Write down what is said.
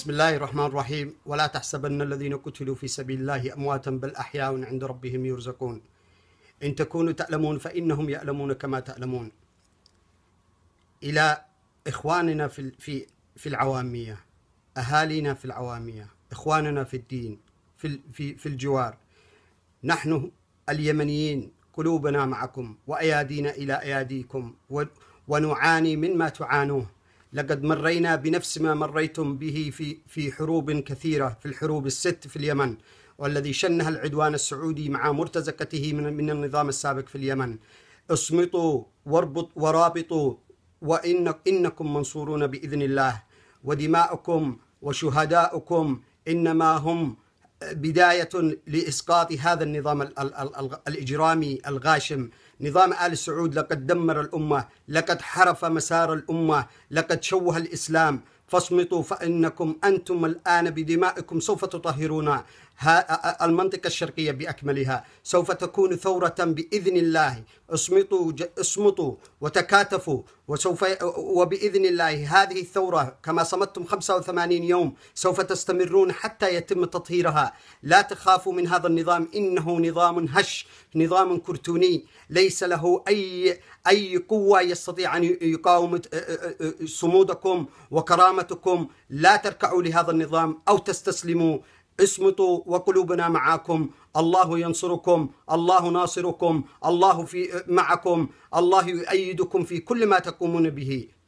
بسم الله الرحمن الرحيم ولا تحسبن الذين قتلوا في سبيل الله أمواتا بل أحياء عند ربهم يرزقون إن تكونوا تعلمون فإنهم يعلمون كما تعلمون إلى إخواننا في في في العوامية أهالينا في العوامية إخواننا في الدين في في في الجوار نحن اليمنيين قلوبنا معكم وأيادينا إلى أياديكم ونعاني مما تعانوه لقد مرينا بنفس ما مريتم به في في حروب كثيرة في الحروب الست في اليمن والذي شنها العدوان السعودي مع مرتزقته من من النظام السابق في اليمن اصمتوا واربط ورابطوا وإن إنكم منصورون بإذن الله ودماؤكم وشهداؤكم إنما هم بداية لإسقاط هذا النظام الإجرامي الغاشم نظام آل سعود لقد دمر الأمة لقد حرف مسار الأمة لقد شوه الإسلام فاصمتوا فإنكم أنتم الآن بدمائكم سوف تطهرون المنطقة الشرقية بأكملها سوف تكون ثورة بإذن الله اصمتوا اصمتوا وتكاتفوا وسوف وبإذن الله هذه الثورة كما صمتم 85 يوم سوف تستمرون حتى يتم تطهيرها لا تخافوا من هذا النظام إنه نظام هش نظام كرتوني ليس له أي أي قوة يستطيع أن يقاوم صمودكم وكرامتكم لا تركعوا لهذا النظام أو تستسلموا اصمتوا وقلوبنا معكم الله ينصركم الله ناصركم الله في معكم الله يؤيدكم في كل ما تقومون به